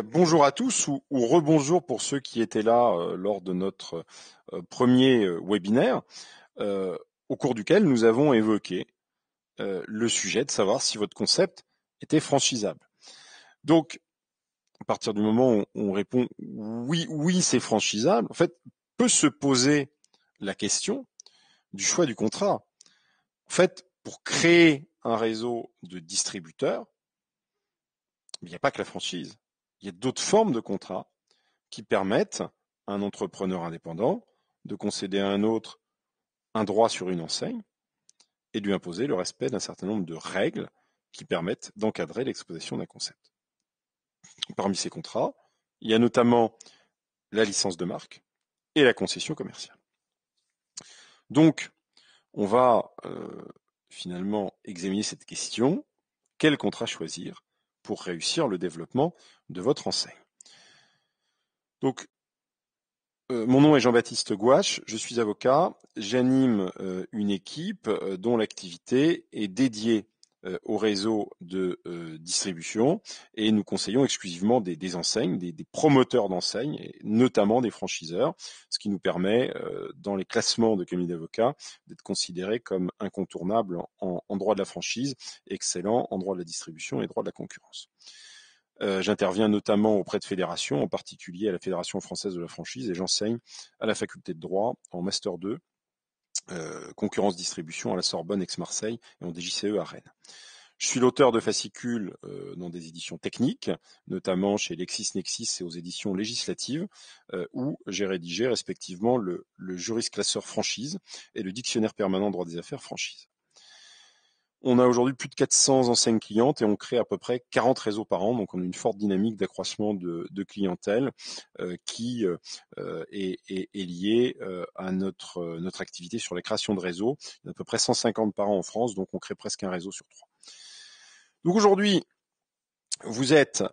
bonjour à tous ou, rebonjour pour ceux qui étaient là euh, lors de notre euh, premier euh, webinaire, au cours duquel nous avons évoqué le sujet de savoir si votre concept était franchisable. Donc, à partir du moment où on répond oui, oui, c'est franchisable, en fait, peut se poser la question du choix du contrat. En fait, pour créer un réseau de distributeurs, il n'y a pas que la franchise il y a d'autres formes de contrats qui permettent à un entrepreneur indépendant de concéder à un autre un droit sur une enseigne et de lui imposer le respect d'un certain nombre de règles qui permettent d'encadrer l'exposition d'un concept. Parmi ces contrats, il y a notamment la licence de marque et la concession commerciale. Donc, on va euh, finalement examiner cette question, quel contrat choisir pour réussir le développement de votre enseigne. Donc, euh, mon nom est Jean-Baptiste Gouache, je suis avocat, j'anime euh, une équipe euh, dont l'activité est dédiée euh, au réseau de euh, distribution et nous conseillons exclusivement des, enseignes, des, promoteurs d'enseignes, notamment des franchiseurs, ce qui nous permet euh, dans les classements de Camille d'avocats d'être considérés comme incontournables en, droit de la franchise, excellent en droit de la distribution et droit de la concurrence. J'interviens notamment auprès de fédérations, en particulier à la Fédération française de la franchise, et j'enseigne à la faculté de droit en Master 2 euh, concurrence distribution à la Sorbonne, ex marseille et en DJCE à Rennes. Je suis l'auteur de fascicules euh, dans des éditions techniques, notamment chez LexisNexis et aux éditions législatives, euh, où j'ai rédigé respectivement le, le Classeur franchise et le dictionnaire permanent droit des affaires franchise. On a aujourd'hui plus de 400 enseignes clientes et on crée à peu près 40 réseaux par an. Donc, on a une forte dynamique d'accroissement de, clientèle euh, qui euh, euh, est, liée à notre, notre activité sur la création de réseaux. Il a à peu près 150 par an en France, donc on crée presque un réseau sur trois. Donc aujourd'hui, vous êtes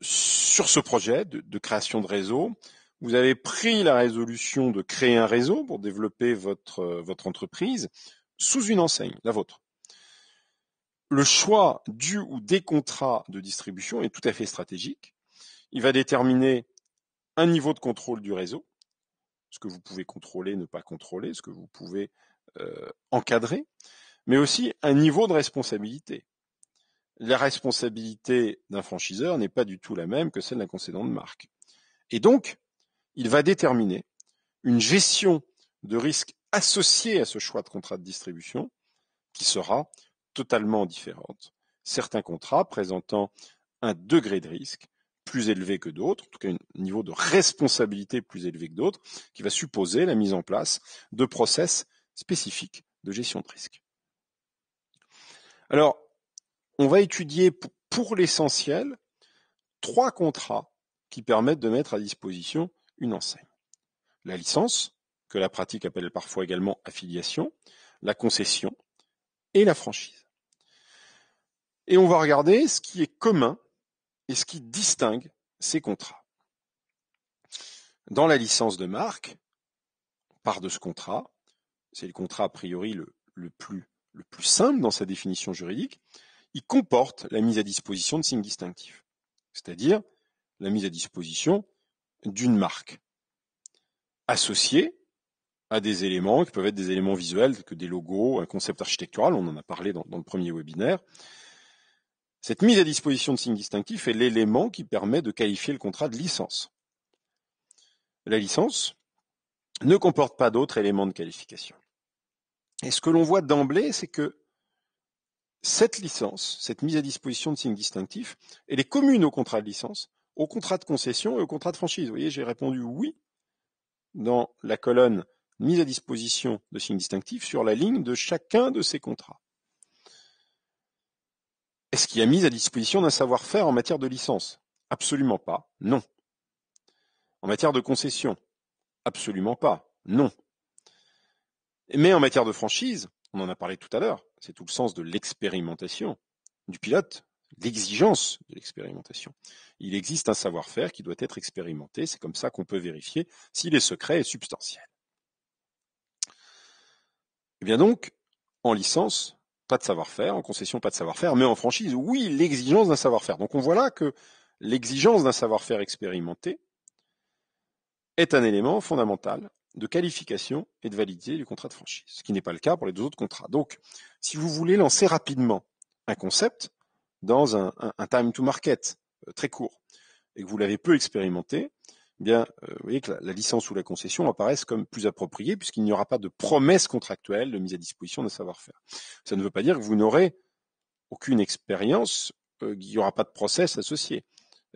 sur ce projet de, de création de réseau. Vous avez pris la résolution de créer un réseau pour développer votre, votre entreprise sous une enseigne, la vôtre le choix du ou des contrats de distribution est tout à fait stratégique. Il va déterminer un niveau de contrôle du réseau, ce que vous pouvez contrôler, ne pas contrôler, ce que vous pouvez euh, encadrer, mais aussi un niveau de responsabilité. La responsabilité d'un franchiseur n'est pas du tout la même que celle d'un concédant de marque. Et donc, il va déterminer une gestion de risque associée à ce choix de contrat de distribution qui sera totalement différentes, certains contrats présentant un degré de risque plus élevé que d'autres, en tout cas un niveau de responsabilité plus élevé que d'autres, qui va supposer la mise en place de process spécifiques de gestion de risque. Alors, on va étudier pour, l'essentiel trois contrats qui permettent de mettre à disposition une enseigne. La licence, que la pratique appelle parfois également affiliation, la concession et la franchise et on va regarder ce qui est commun et ce qui distingue ces contrats. Dans la licence de marque, on part de ce contrat, c'est le contrat a priori le, plus, simple dans sa définition juridique, il comporte la mise à disposition de signes distinctifs, c'est-à-dire la mise à disposition d'une marque, associée à des éléments qui peuvent être des éléments visuels, que des logos, un concept architectural, on en a parlé dans le premier webinaire, cette mise à disposition de signes distinctifs est l'élément qui permet de qualifier le contrat de licence. La licence ne comporte pas d'autres éléments de qualification. Et ce que l'on voit d'emblée, c'est que cette licence, cette mise à disposition de signes distinctifs, elle est commune au contrat de licence, au contrat de concession et au contrat de franchise. Vous voyez, j'ai répondu oui dans la colonne mise à disposition de signes distinctifs sur la ligne de chacun de ces contrats. Est-ce qu'il y a mise à disposition d'un savoir-faire en matière de licence Absolument pas, non. En matière de concession Absolument pas, non. Mais en matière de franchise, on en a parlé tout à l'heure, c'est tout le sens de l'expérimentation du pilote, l'exigence de l'expérimentation. Il existe un savoir-faire qui doit être expérimenté, c'est comme ça qu'on peut vérifier s'il est secret et substantiel. Eh bien donc, en licence, pas de savoir-faire, en concession, pas de savoir-faire, mais en franchise, oui, l'exigence d'un savoir-faire. Donc on voit là que l'exigence d'un savoir-faire expérimenté est un élément fondamental de qualification et de validité du contrat de franchise, ce qui n'est pas le cas pour les deux autres contrats. Donc, si vous voulez lancer rapidement un concept dans un, time to market euh, très court et que vous l'avez peu expérimenté, euh, vous voyez que la, licence ou la concession apparaissent comme plus appropriées puisqu'il n'y aura pas de promesse contractuelle de mise à disposition d'un savoir-faire. Ça ne veut pas dire que vous n'aurez aucune expérience, euh, qu'il n'y aura pas de process associé.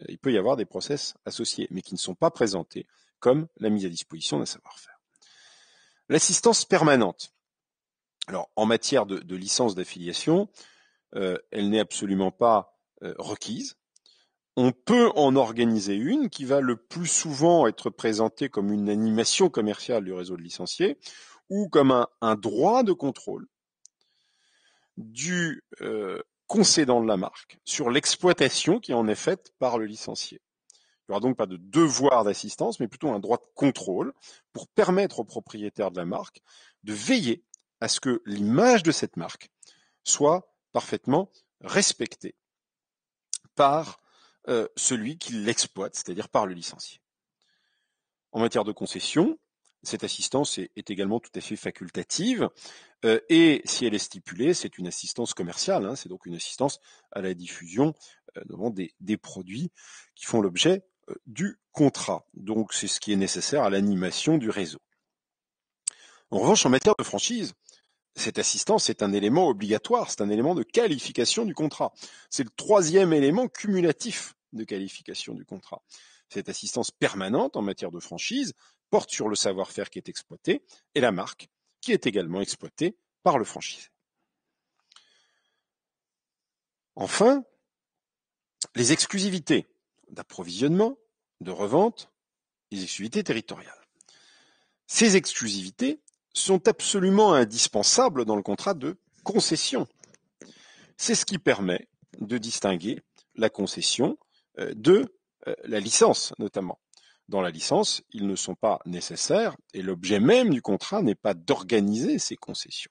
Euh, il peut y avoir des process associés, mais qui ne sont pas présentés comme la mise à disposition d'un savoir-faire. L'assistance permanente. Alors, en matière de, licence d'affiliation, elle n'est absolument pas requise. On peut en organiser une qui va le plus souvent être présentée comme une animation commerciale du réseau de licenciés ou comme un, droit de contrôle du euh, concédant de la marque sur l'exploitation qui en est faite par le licencié. Il n'y aura donc pas de devoir d'assistance, mais plutôt un droit de contrôle pour permettre au propriétaire de la marque de veiller à ce que l'image de cette marque soit parfaitement respectée par euh, celui qui l'exploite, c'est-à-dire par le licencié. En matière de concession, cette assistance est, également tout à fait facultative, euh, et si elle est stipulée, c'est une assistance commerciale, hein, c'est donc une assistance à la diffusion euh, des, des, produits qui font l'objet du contrat. Donc c'est ce qui est nécessaire à l'animation du réseau. En revanche, en matière de franchise, cette assistance est un élément obligatoire, c'est un élément de qualification du contrat. C'est le troisième élément cumulatif de qualification du contrat. Cette assistance permanente en matière de franchise porte sur le savoir-faire qui est exploité et la marque qui est également exploitée par le franchisé. Enfin, les exclusivités d'approvisionnement, de revente, les exclusivités territoriales. Ces exclusivités sont absolument indispensables dans le contrat de concession. C'est ce qui permet de distinguer la concession euh, de euh, la licence notamment. Dans la licence, ils ne sont pas nécessaires et l'objet même du contrat n'est pas d'organiser ces concessions.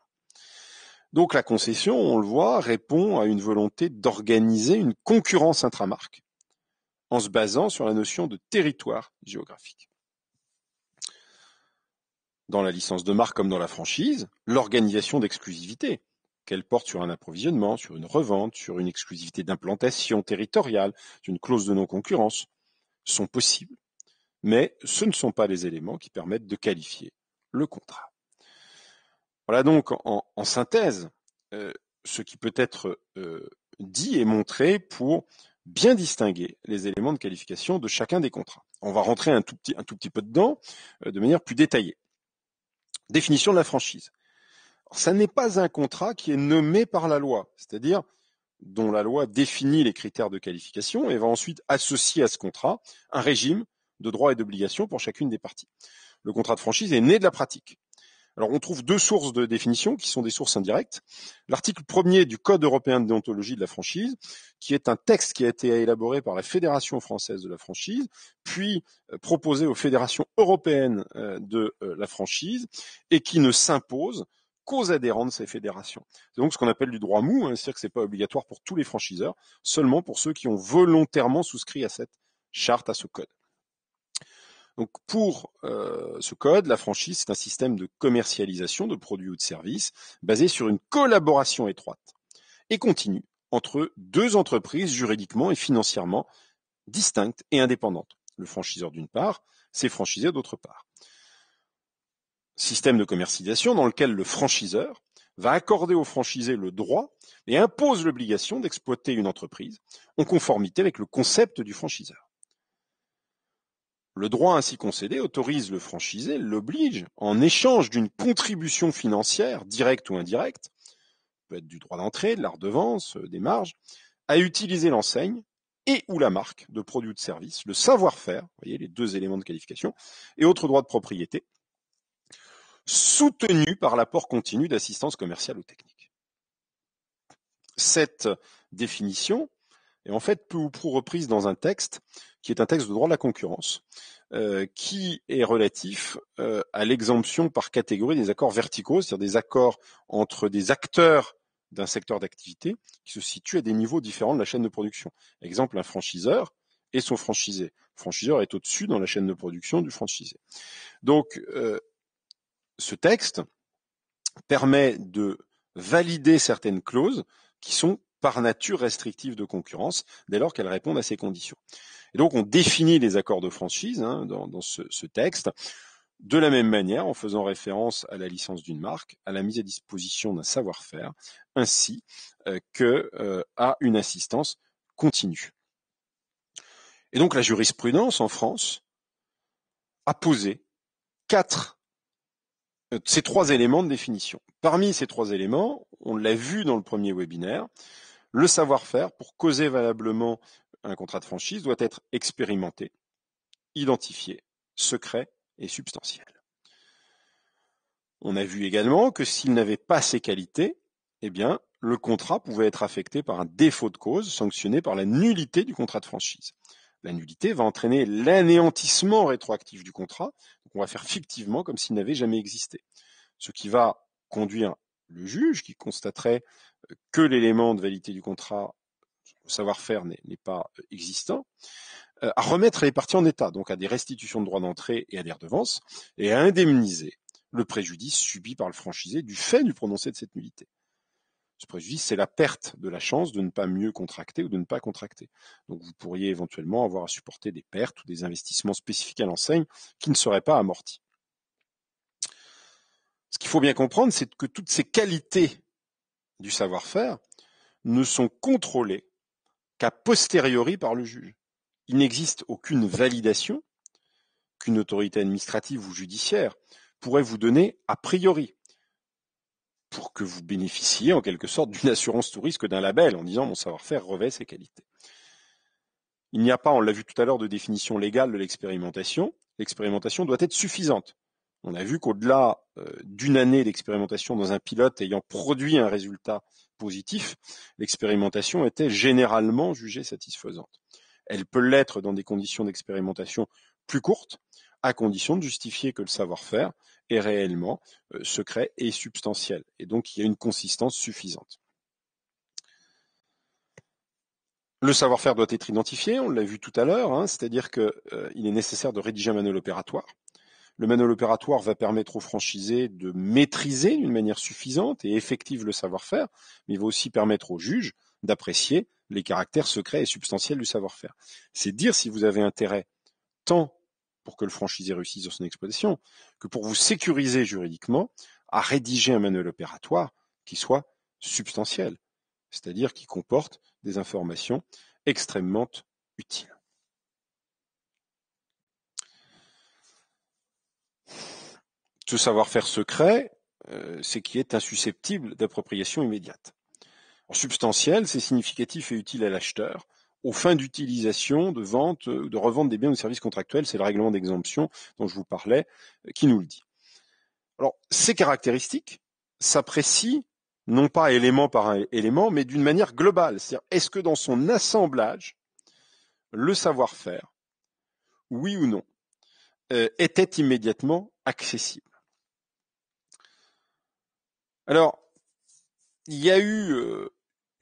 Donc la concession, on le voit, répond à une volonté d'organiser une concurrence intramarque en se basant sur la notion de territoire géographique. Dans la licence de marque comme dans la franchise, l'organisation d'exclusivité qu'elles porte sur un approvisionnement, sur une revente, sur une exclusivité d'implantation territoriale, une clause de non-concurrence, sont possibles, mais ce ne sont pas les éléments qui permettent de qualifier le contrat. Voilà donc en, synthèse euh, ce qui peut être euh, dit et montré pour bien distinguer les éléments de qualification de chacun des contrats. On va rentrer un tout petit, peu dedans euh, de manière plus détaillée. Définition de la franchise ça n'est pas un contrat qui est nommé par la loi, c'est-à-dire dont la loi définit les critères de qualification et va ensuite associer à ce contrat un régime de droits et d'obligations pour chacune des parties. Le contrat de franchise est né de la pratique. Alors on trouve deux sources de définition qui sont des sources indirectes. L'article premier du Code européen de déontologie de la franchise, qui est un texte qui a été élaboré par la Fédération française de la franchise, puis euh, proposé aux fédérations européennes euh, de euh, la franchise, et qui ne s'impose adhérents de ces fédérations. C'est donc ce qu'on appelle du droit mou, hein, c'est-à-dire que ce n'est pas obligatoire pour tous les franchiseurs, seulement pour ceux qui ont volontairement souscrit à cette charte, à ce code. Donc pour euh, ce code, la franchise, c'est un système de commercialisation de produits ou de services basé sur une collaboration étroite et continue entre deux entreprises juridiquement et financièrement distinctes et indépendantes. Le franchiseur d'une part, ses franchisés d'autre part système de commercialisation dans lequel le franchiseur va accorder au franchisé le droit et impose l'obligation d'exploiter une entreprise en conformité avec le concept du franchiseur. Le droit ainsi concédé autorise le franchisé, l'oblige, en échange d'une contribution financière, directe ou indirecte, peut être du droit d'entrée, de la redevance, euh, des marges, à utiliser l'enseigne et ou la marque de produits ou de services, le savoir-faire, voyez les deux éléments de qualification, et autres droits de propriété, soutenu par l'apport continu d'assistance commerciale ou technique. Cette définition est en fait peu ou prou reprise dans un texte qui est un texte de droit de la concurrence, euh, qui est relatif euh, à l'exemption par catégorie des accords verticaux, c'est-à-dire des accords entre des acteurs d'un secteur d'activité qui se situent à des niveaux différents de la chaîne de production. Exemple, un franchiseur et son franchisé. Le franchiseur est au-dessus dans la chaîne de production du franchisé. Donc, euh, ce texte permet de valider certaines clauses qui sont par nature restrictives de concurrence dès lors qu'elles répondent à ces conditions. Et donc on définit les accords de franchise hein, dans, ce, texte de la même manière en faisant référence à la licence d'une marque, à la mise à disposition d'un savoir-faire, ainsi qu'à euh, que euh, à une assistance continue. Et donc la jurisprudence en France a posé quatre euh, ces trois éléments de définition. Parmi ces trois éléments, on l'a vu dans le premier webinaire, le savoir-faire pour causer valablement un contrat de franchise doit être expérimenté, identifié, secret et substantiel. On a vu également que s'il n'avait pas ces qualités, eh bien, le contrat pouvait être affecté par un défaut de cause sanctionné par la nullité du contrat de franchise. La nullité va entraîner l'anéantissement rétroactif du contrat, on va faire fictivement comme s'il n'avait jamais existé. Ce qui va conduire le juge, qui constaterait euh, que l'élément de validité du contrat, le savoir-faire n'est pas euh, existant, euh, à remettre les parties en état, donc à des restitutions de droits d'entrée et à des redevances, et à indemniser le préjudice subi par le franchisé du fait du prononcé de cette nullité. Ce préjudice, c'est la perte de la chance de ne pas mieux contracter ou de ne pas contracter. Donc vous pourriez éventuellement avoir à supporter des pertes ou des investissements spécifiques à l'enseigne qui ne seraient pas amortis. Ce qu'il faut bien comprendre, c'est que toutes ces qualités du savoir-faire ne sont contrôlées qu'a posteriori par le juge. Il n'existe aucune validation qu'une autorité administrative ou judiciaire pourrait vous donner a priori pour que vous bénéficiez en quelque sorte d'une assurance tout risque d'un label en disant mon savoir-faire revêt ses qualités. Il n'y a pas, on l'a vu tout à l'heure, de définition légale de l'expérimentation. L'expérimentation doit être suffisante. On a vu qu'au-delà euh, d'une année d'expérimentation dans un pilote ayant produit un résultat positif, l'expérimentation était généralement jugée satisfaisante. Elle peut l'être dans des conditions d'expérimentation plus courtes, à condition de justifier que le savoir-faire est réellement euh, secret et substantiel. Et donc, il y a une consistance suffisante. Le savoir-faire doit être identifié, on l'a vu tout à l'heure, hein, c'est-à-dire qu'il euh, est nécessaire de rédiger un manuel opératoire. Le manuel opératoire va permettre aux franchisés de maîtriser d'une manière suffisante et effective le savoir-faire, mais il va aussi permettre aux juges d'apprécier les caractères secrets et substantiels du savoir-faire. C'est dire si vous avez intérêt tant pour que le franchisé réussisse dans son exploitation, que pour vous sécuriser juridiquement à rédiger un manuel opératoire qui soit substantiel, c'est-à-dire qui comporte des informations extrêmement utiles. Ce savoir-faire secret, euh, c'est qui est insusceptible d'appropriation immédiate. En substantiel, c'est significatif et utile à l'acheteur, aux fins d'utilisation, de vente, euh, de revente des biens ou services contractuels. C'est le règlement d'exemption dont je vous parlais euh, qui nous le dit. Alors, ces caractéristiques s'apprécient non pas élément par élément, mais d'une manière globale. C'est-à-dire, est-ce que dans son assemblage, le savoir-faire, oui ou non, euh, était immédiatement accessible Alors, il y a eu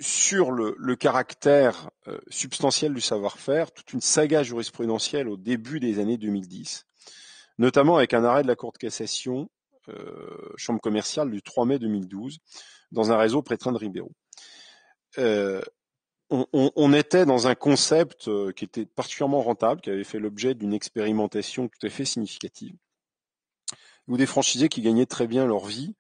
sur le, caractère euh, substantiel du savoir-faire toute une saga jurisprudentielle au début des années 2010, notamment avec un arrêt de la Cour de cassation, euh, Chambre commerciale, du 3 mai 2012, dans un réseau prétrain de Ribeiro. Euh, on, on, était dans un concept qui était particulièrement rentable, qui avait fait l'objet d'une expérimentation tout à fait significative, où des franchisés qui gagnaient très bien leur vie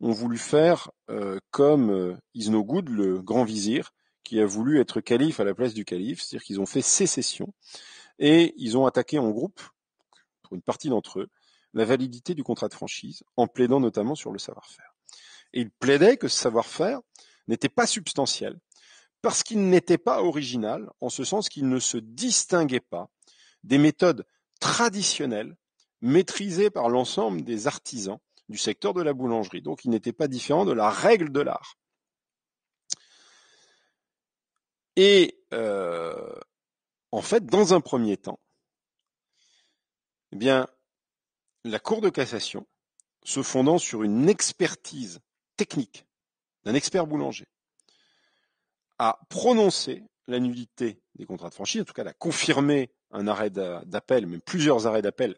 ont voulu faire euh, comme euh, Isnogoud, le grand vizir, qui a voulu être calife à la place du calife, c'est-à-dire qu'ils ont fait sécession et ils ont attaqué en groupe, pour une partie d'entre eux, la validité du contrat de franchise, en plaidant notamment sur le savoir-faire. Et ils plaidaient que ce savoir-faire n'était pas substantiel, parce qu'il n'était pas original, en ce sens qu'il ne se distinguait pas des méthodes traditionnelles maîtrisées par l'ensemble des artisans du secteur de la boulangerie. Donc il n'était pas différent de la règle de l'art. Et euh, en fait, dans un premier temps, eh bien, la Cour de cassation, se fondant sur une expertise technique d'un expert boulanger, a prononcé la nullité des contrats de franchise, en tout cas a confirmé un arrêt d'appel, même plusieurs arrêts d'appel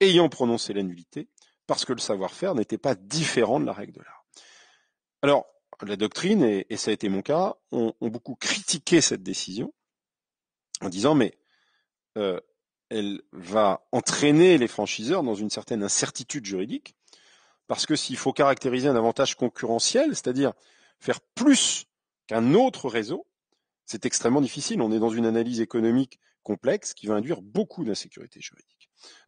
ayant prononcé la nullité, parce que le savoir-faire n'était pas différent de la règle de l'art. Alors, la doctrine, et, ça a été mon cas, ont, beaucoup critiqué cette décision en disant mais euh, elle va entraîner les franchiseurs dans une certaine incertitude juridique, parce que s'il faut caractériser un avantage concurrentiel, c'est-à-dire faire plus qu'un autre réseau, c'est extrêmement difficile. On est dans une analyse économique complexe qui va induire beaucoup d'insécurité juridique.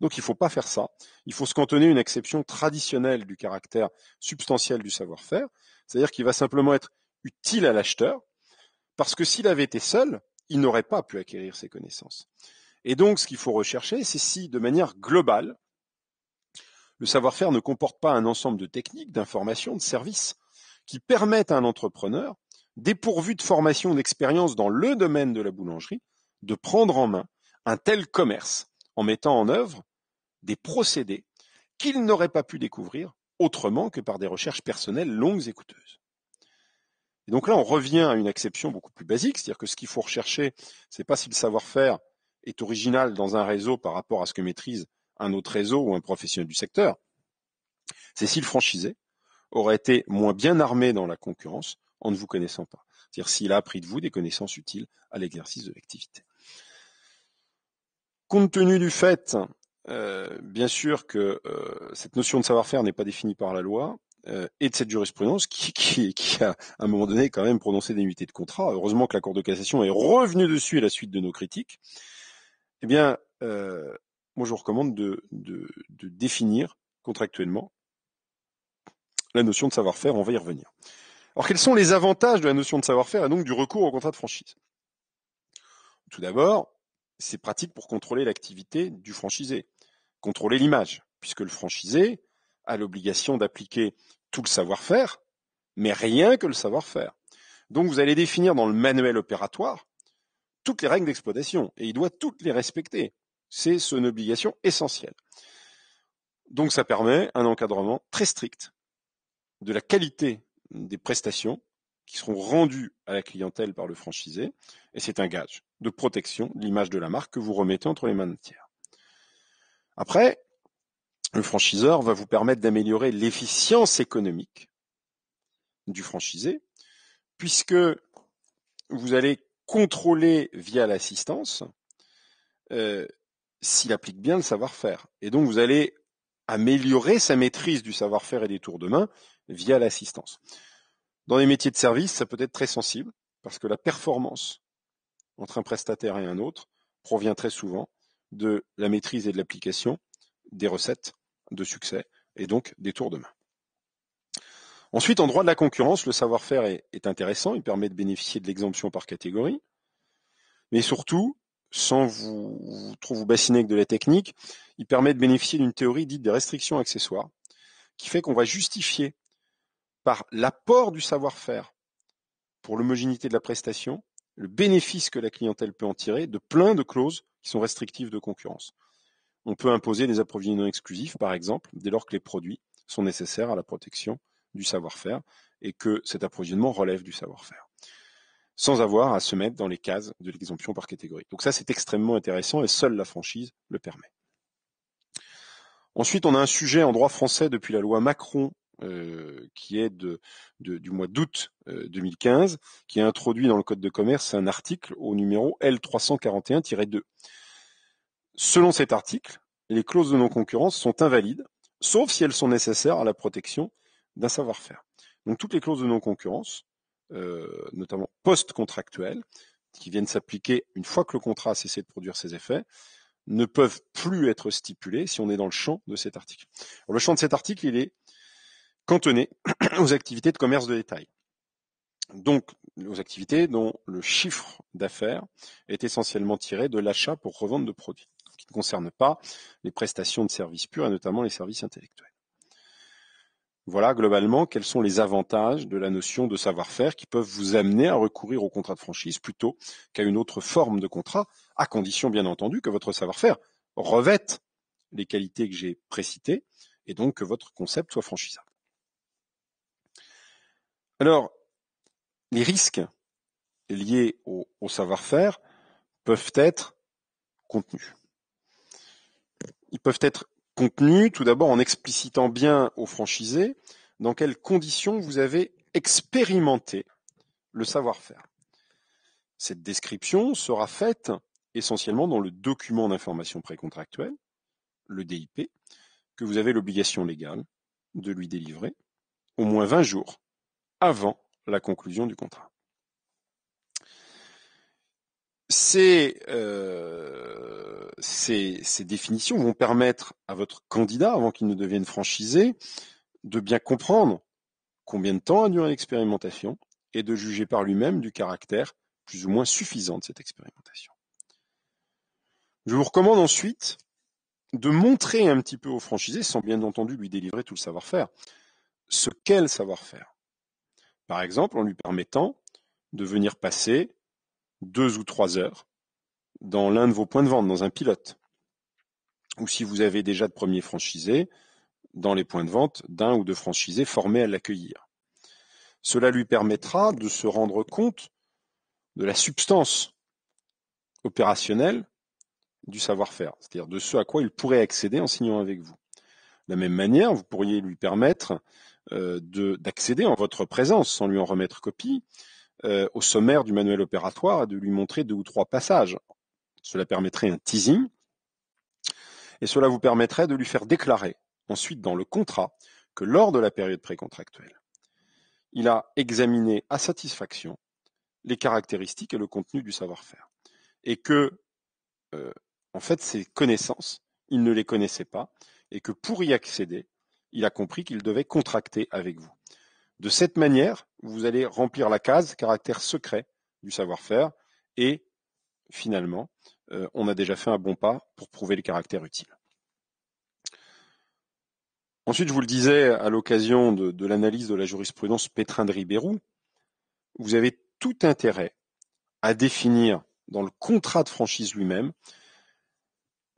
Donc il ne faut pas faire ça. Il faut se cantonner une exception traditionnelle du caractère substantiel du savoir-faire, c'est-à-dire qu'il va simplement être utile à l'acheteur, parce que s'il avait été seul, il n'aurait pas pu acquérir ses connaissances. Et donc ce qu'il faut rechercher, c'est si de manière globale, le savoir-faire ne comporte pas un ensemble de techniques, d'informations, de services qui permettent à un entrepreneur, dépourvu de formation, d'expérience dans le domaine de la boulangerie, de prendre en main un tel commerce en mettant en œuvre des procédés qu'il n'aurait pas pu découvrir autrement que par des recherches personnelles longues et coûteuses. Et donc là, on revient à une exception beaucoup plus basique, c'est-à-dire que ce qu'il faut rechercher, c'est pas si le savoir-faire est original dans un réseau par rapport à ce que maîtrise un autre réseau ou un professionnel du secteur. C'est si le franchisé aurait été moins bien armé dans la concurrence en ne vous connaissant pas. C'est-à-dire s'il a appris de vous des connaissances utiles à l'exercice de l'activité. Compte tenu du fait, euh, bien sûr, que euh, cette notion de savoir-faire n'est pas définie par la loi euh, et de cette jurisprudence qui, qui, a, à un moment donné, quand même prononcé des unités de contrat. Heureusement que la Cour de cassation est revenue dessus à la suite de nos critiques. Eh bien, moi, je vous recommande de, de définir contractuellement la notion de savoir-faire. On va y revenir. Alors, quels sont les avantages de la notion de savoir-faire et donc du recours au contrat de franchise Tout d'abord, c'est pratique pour contrôler l'activité du franchisé, contrôler l'image, puisque le franchisé a l'obligation d'appliquer tout le savoir-faire, mais rien que le savoir-faire. Donc vous allez définir dans le manuel opératoire toutes les règles d'exploitation, et il doit toutes les respecter. C'est son obligation essentielle. Donc ça permet un encadrement très strict de la qualité des prestations qui seront rendus à la clientèle par le franchisé, et c'est un gage de protection de l'image de la marque que vous remettez entre les mains de tiers. Après, le franchiseur va vous permettre d'améliorer l'efficience économique du franchisé, puisque vous allez contrôler via l'assistance euh, s'il applique bien le savoir-faire. Et donc vous allez améliorer sa maîtrise du savoir-faire et des tours de main via l'assistance. Dans les métiers de service, ça peut être très sensible parce que la performance entre un prestataire et un autre provient très souvent de la maîtrise et de l'application des recettes de succès et donc des tours de main. Ensuite, en droit de la concurrence, le savoir-faire est, intéressant, il permet de bénéficier de l'exemption par catégorie, mais surtout, sans vous, trop vous bassiner avec de la technique, il permet de bénéficier d'une théorie dite des restrictions accessoires, qui fait qu'on va justifier par l'apport du savoir-faire pour l'homogénéité de la prestation, le bénéfice que la clientèle peut en tirer de plein de clauses qui sont restrictives de concurrence. On peut imposer des approvisionnements exclusifs, par exemple, dès lors que les produits sont nécessaires à la protection du savoir-faire et que cet approvisionnement relève du savoir-faire, sans avoir à se mettre dans les cases de l'exemption par catégorie. Donc ça, c'est extrêmement intéressant et seule la franchise le permet. Ensuite, on a un sujet en droit français depuis la loi Macron euh, qui est de, du mois d'août 2015, euh, qui a introduit dans le Code de commerce un article au numéro L341-2. Selon cet article, les clauses de non-concurrence sont invalides, sauf si elles sont nécessaires à la protection d'un savoir-faire. Donc toutes les clauses de non-concurrence, euh, notamment post-contractuelles, qui viennent s'appliquer une fois que le contrat a cessé de produire ses effets, ne peuvent plus être stipulées si on est dans le champ de cet article. le champ de cet article, il est cantonné aux activités de commerce de détail. Donc, aux activités dont le chiffre d'affaires est essentiellement tiré de l'achat pour revente de produits, qui ne concerne pas les prestations de services purs et notamment les services intellectuels. Voilà globalement quels sont les avantages de la notion de savoir-faire qui peuvent vous amener à recourir au contrat de franchise plutôt qu'à une autre forme de contrat, à condition bien entendu que votre savoir-faire revête les qualités que j'ai précitées et donc que votre concept soit franchisable. Alors, les risques liés au, savoir-faire peuvent être contenus. Ils peuvent être contenus tout d'abord en explicitant bien aux franchisés dans quelles conditions vous avez expérimenté le savoir-faire. Cette description sera faite essentiellement dans le document d'information précontractuelle, le DIP, que vous avez l'obligation légale de lui délivrer au moins 20 jours avant la conclusion du contrat. Euh, ces, ces, définitions vont permettre à votre candidat, avant qu'il ne devienne franchisé, de bien comprendre combien de temps a duré l'expérimentation et de juger par lui-même du caractère plus ou moins suffisant de cette expérimentation. Je vous recommande ensuite de montrer un petit peu au franchisé, sans bien entendu lui délivrer tout le savoir-faire, ce qu'est le savoir-faire par exemple en lui permettant de venir passer deux ou trois heures dans l'un de vos points de vente, dans un pilote. Ou si vous avez déjà de premiers franchisés, dans les points de vente d'un ou deux franchisés formés à l'accueillir. Cela lui permettra de se rendre compte de la substance opérationnelle du savoir-faire, c'est-à-dire de ce à quoi il pourrait accéder en signant avec vous. De la même manière, vous pourriez lui permettre euh, d'accéder en votre présence, sans lui en remettre copie, euh, au sommaire du manuel opératoire et de lui montrer deux ou trois passages. Cela permettrait un teasing et cela vous permettrait de lui faire déclarer ensuite dans le contrat que lors de la période précontractuelle, il a examiné à satisfaction les caractéristiques et le contenu du savoir-faire et que euh, en fait ses connaissances, il ne les connaissait pas et que pour y accéder, il a compris qu'il devait contracter avec vous. De cette manière, vous allez remplir la case caractère secret du savoir-faire et finalement, euh, on a déjà fait un bon pas pour prouver le caractère utile. Ensuite, je vous le disais à l'occasion de, de l'analyse de la jurisprudence Pétrin de Ribérou, vous avez tout intérêt à définir dans le contrat de franchise lui-même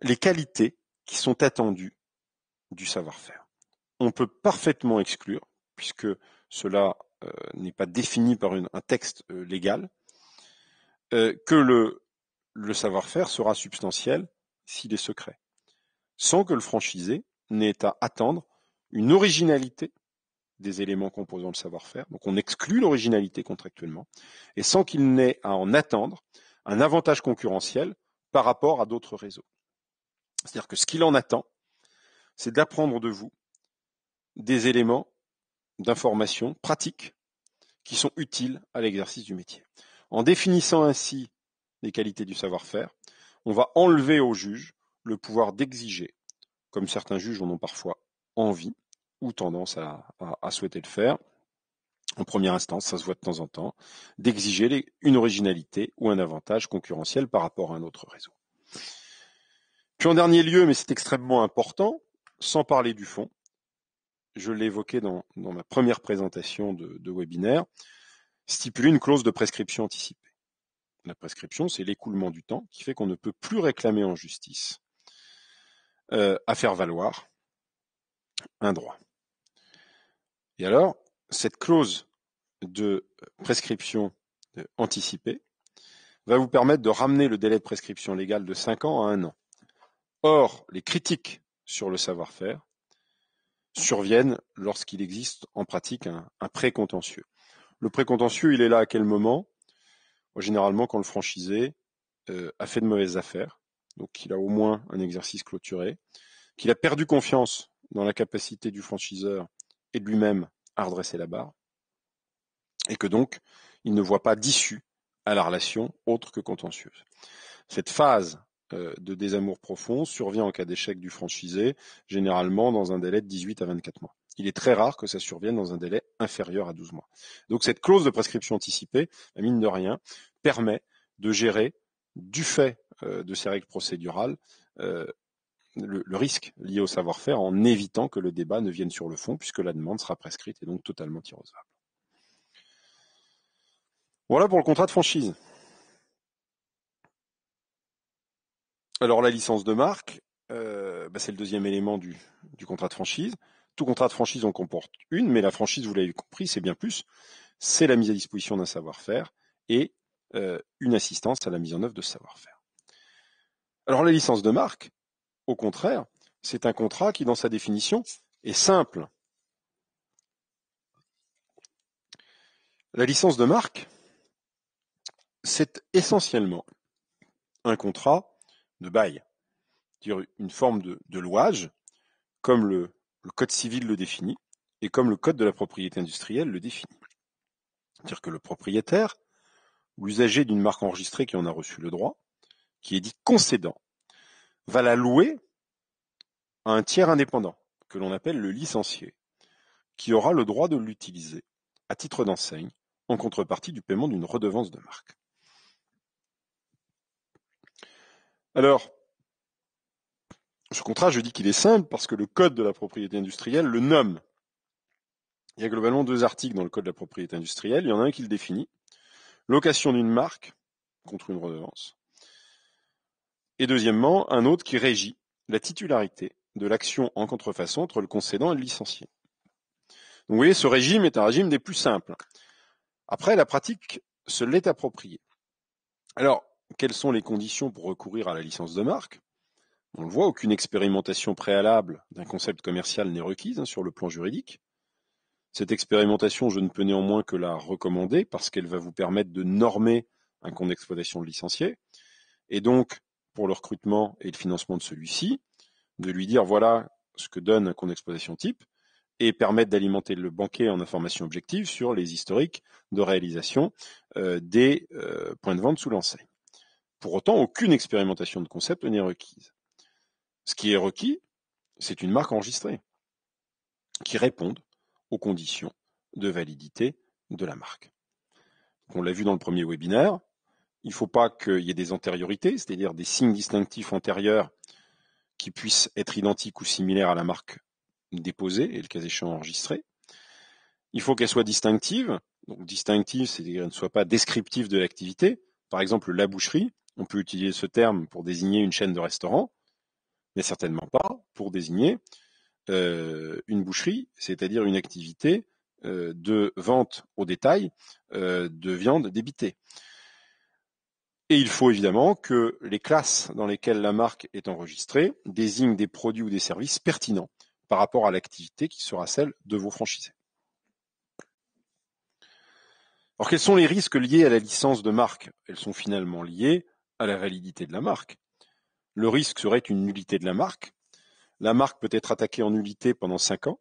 les qualités qui sont attendues du savoir-faire on peut parfaitement exclure, puisque cela euh, n'est pas défini par un texte euh, légal, euh, que le, le savoir-faire sera substantiel s'il est secret, sans que le franchisé n'ait à attendre une originalité des éléments composant le savoir-faire, donc on exclut l'originalité contractuellement, et sans qu'il n'ait à en attendre un avantage concurrentiel par rapport à d'autres réseaux. C'est-à-dire que ce qu'il en attend, c'est d'apprendre de vous des éléments d'information pratiques qui sont utiles à l'exercice du métier. En définissant ainsi les qualités du savoir-faire, on va enlever au juge le pouvoir d'exiger, comme certains juges en ont parfois envie ou tendance à, à, souhaiter le faire, en première instance, ça se voit de temps en temps, d'exiger une originalité ou un avantage concurrentiel par rapport à un autre réseau. Puis en dernier lieu, mais c'est extrêmement important, sans parler du fond, je l'ai évoqué dans, ma première présentation de, webinaire, stipuler une clause de prescription anticipée. La prescription, c'est l'écoulement du temps qui fait qu'on ne peut plus réclamer en justice euh, à faire valoir un droit. Et alors, cette clause de prescription euh, anticipée va vous permettre de ramener le délai de prescription légale de 5 ans à 1 an. Or, les critiques sur le savoir-faire surviennent lorsqu'il existe en pratique un, un Le précontentieux il est là à quel moment Généralement quand le franchisé euh, a fait de mauvaises affaires, donc qu'il a au moins un exercice clôturé, qu'il a perdu confiance dans la capacité du franchiseur et de lui-même à redresser la barre, et que donc il ne voit pas d'issue à la relation autre que contentieuse. Cette phase euh, de désamour profond survient en cas d'échec du franchisé, généralement dans un délai de 18 à 24 mois. Il est très rare que ça survienne dans un délai inférieur à 12 mois. Donc cette clause de prescription anticipée, bah, mine de rien, permet de gérer, du fait euh, de ces règles procédurales, euh, le, risque lié au savoir-faire en évitant que le débat ne vienne sur le fond, puisque la demande sera prescrite et donc totalement irrecevable. Voilà pour le contrat de franchise. Alors la licence de marque, euh, bah, c'est le deuxième élément du, contrat de franchise. Tout contrat de franchise en comporte une, mais la franchise, vous l'avez compris, c'est bien plus. C'est la mise à disposition d'un savoir-faire et euh, une assistance à la mise en œuvre de savoir-faire. Alors la licence de marque, au contraire, c'est un contrat qui, dans sa définition, est simple. La licence de marque, c'est essentiellement un contrat de bail, c'est-à-dire une forme de, louage, comme le, le, Code civil le définit et comme le Code de la propriété industrielle le définit. C'est-à-dire que le propriétaire ou l'usager d'une marque enregistrée qui en a reçu le droit, qui est dit concédant, va la louer à un tiers indépendant, que l'on appelle le licencié, qui aura le droit de l'utiliser à titre d'enseigne en contrepartie du paiement d'une redevance de marque. Alors, ce contrat, je dis qu'il est simple parce que le code de la propriété industrielle le nomme. Il y a globalement deux articles dans le code de la propriété industrielle. Il y en a un qui le définit. Location d'une marque contre une redevance. Et deuxièmement, un autre qui régit la titularité de l'action en contrefaçon entre le concédant et le licencié. Donc vous voyez, ce régime est un régime des plus simples. Après, la pratique se l'est appropriée. Alors, quelles sont les conditions pour recourir à la licence de marque On le voit, aucune expérimentation préalable d'un concept commercial n'est requise hein, sur le plan juridique. Cette expérimentation, je ne peux néanmoins que la recommander parce qu'elle va vous permettre de normer un compte d'exploitation de licencié. Et donc, pour le recrutement et le financement de celui-ci, de lui dire voilà ce que donne un compte d'exploitation type et permettre d'alimenter le banquet en informations objectives sur les historiques de réalisation euh, des euh, points de vente sous l'enseigne. Pour autant, aucune expérimentation de concept n'est requise. Ce qui est requis, c'est une marque enregistrée qui réponde aux conditions de validité de la marque. On l'a vu dans le premier webinaire, il ne faut pas qu'il y ait des antériorités, c'est-à-dire des signes distinctifs antérieurs qui puissent être identiques ou similaires à la marque déposée et le cas échéant enregistrée. Il faut qu'elle soit distinctive. Donc distinctive, c'est-à-dire qu'elle ne soit pas descriptive de l'activité. Par exemple, la boucherie, on peut utiliser ce terme pour désigner une chaîne de restaurants, mais certainement pas pour désigner euh, une boucherie, c'est-à-dire une activité euh, de vente au détail euh, de viande débitée. Et il faut évidemment que les classes dans lesquelles la marque est enregistrée désignent des produits ou des services pertinents par rapport à l'activité qui sera celle de vos franchisés. Alors quels sont les risques liés à la licence de marque Elles sont finalement liées à la validité de la marque. Le risque serait une nullité de la marque. La marque peut être attaquée en nullité pendant cinq ans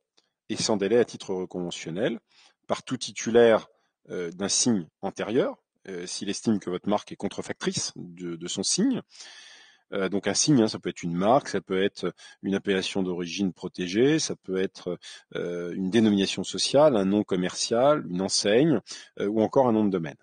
et sans délai à titre reconventionnel, par tout titulaire euh, d'un signe antérieur, euh, s'il estime que votre marque est contrefactrice de, son signe. Euh, donc un signe, hein, ça peut être une marque, ça peut être une appellation d'origine protégée, ça peut être une dénomination sociale, un nom commercial, une enseigne ou encore un nom de domaine.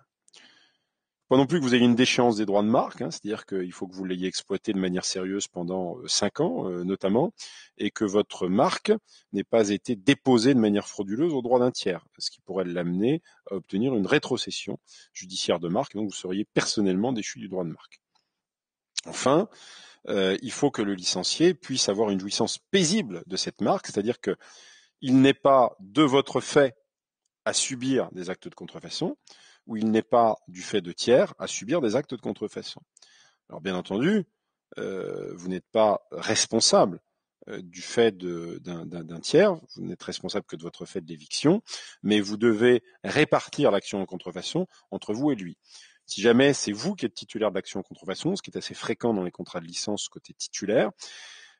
Pas non plus que vous ayez une déchéance des droits de marque, hein, c'est-à-dire qu'il faut que vous l'ayez exploité de manière sérieuse pendant euh, cinq ans, euh, notamment, et que votre marque n'ait pas été déposée de manière frauduleuse au droit d'un tiers, ce qui pourrait l'amener à obtenir une rétrocession judiciaire de marque, et donc vous seriez personnellement déchu du droit de marque. Enfin, euh, il faut que le licencié puisse avoir une jouissance paisible de cette marque, c'est-à-dire qu'il n'est pas de votre fait à subir des actes de contrefaçon, où il n'est pas, du fait de tiers, à subir des actes de contrefaçon. Alors bien entendu, euh, vous n'êtes pas responsable euh, du fait d'un tiers, vous n'êtes responsable que de votre fait d'éviction, mais vous devez répartir l'action en contrefaçon entre vous et lui. Si jamais c'est vous qui êtes titulaire de en contrefaçon, ce qui est assez fréquent dans les contrats de licence côté titulaire,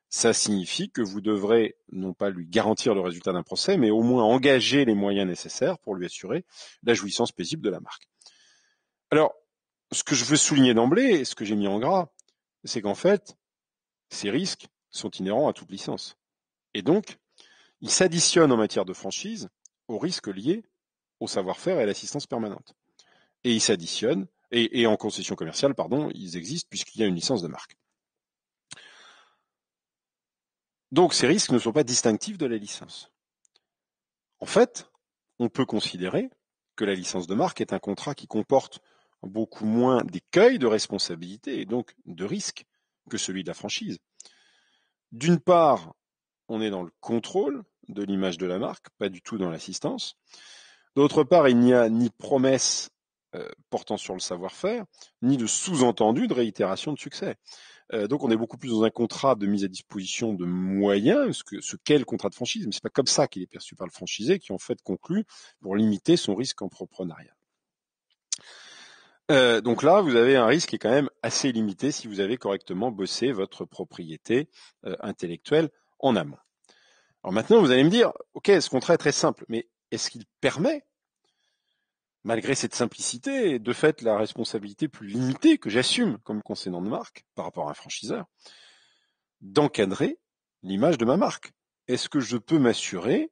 ça signifie que vous devrez non pas lui garantir le résultat d'un procès, mais au moins engager les moyens nécessaires pour lui assurer la jouissance paisible de la marque. Alors, ce que je veux souligner d'emblée, et ce que j'ai mis en gras, c'est qu'en fait, ces risques sont inhérents à toute licence. Et donc, ils s'additionnent en matière de franchise aux risques liés au savoir-faire et à l'assistance permanente. Et ils s'additionnent, et, et en concession commerciale, pardon, ils existent puisqu'il y a une licence de marque. Donc ces risques ne sont pas distinctifs de la licence. En fait, on peut considérer que la licence de marque est un contrat qui comporte beaucoup moins d'écueils de responsabilité et donc de risques que celui de la franchise. D'une part, on est dans le contrôle de l'image de la marque, pas du tout dans l'assistance. D'autre part, il n'y a ni promesse euh, portant sur le savoir-faire, ni de sous-entendu de réitération de succès. Euh, donc on est beaucoup plus dans un contrat de mise à disposition de moyens, ce, que, ce qu'est le contrat de franchise, mais c'est pas comme ça qu'il est perçu par le franchisé, qui en fait conclut pour limiter son risque en Euh, donc là, vous avez un risque qui est quand même assez limité si vous avez correctement bossé votre propriété euh, intellectuelle en amont. Alors maintenant, vous allez me dire, ok, ce contrat est très simple, mais est-ce qu'il permet malgré cette simplicité, et de fait la responsabilité plus limitée que j'assume comme conseillant de marque par rapport à un franchiseur, d'encadrer l'image de ma marque. Est-ce que je peux m'assurer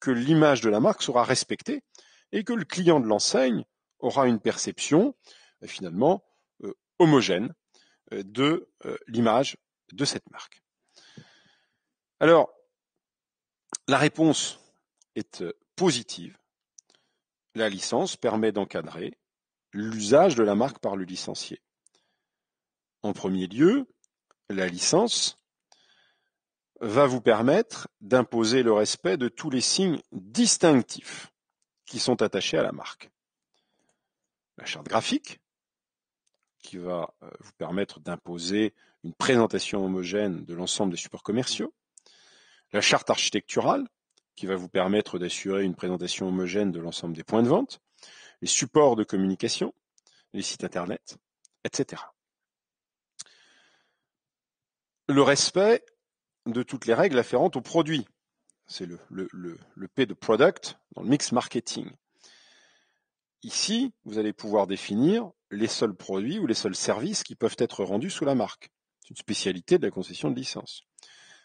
que l'image de la marque sera respectée et que le client de l'enseigne aura une perception euh, finalement euh, homogène euh, de l'image de cette marque Alors, la réponse est positive la licence permet d'encadrer l'usage de la marque par le licencié. En premier lieu, la licence va vous permettre d'imposer le respect de tous les signes distinctifs qui sont attachés à la marque. La charte graphique, qui va euh, vous permettre d'imposer une présentation homogène de l'ensemble des supports commerciaux. La charte architecturale, qui va vous permettre d'assurer une présentation homogène de l'ensemble des points de vente, les supports de communication, les sites Internet, etc. Le respect de toutes les règles afférentes aux produits. C'est le, le P de product dans le mix marketing. Ici, vous allez pouvoir définir les seuls produits ou les seuls services qui peuvent être rendus sous la marque. C'est une spécialité de la concession de licence.